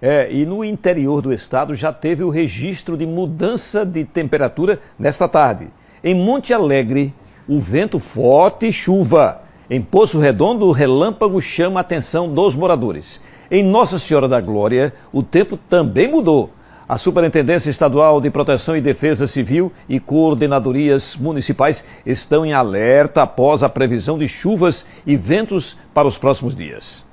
É, e no interior do estado já teve o registro de mudança de temperatura nesta tarde. Em Monte Alegre, o vento forte e chuva. Em Poço Redondo, o relâmpago chama a atenção dos moradores. Em Nossa Senhora da Glória, o tempo também mudou. A Superintendência Estadual de Proteção e Defesa Civil e coordenadorias municipais estão em alerta após a previsão de chuvas e ventos para os próximos dias.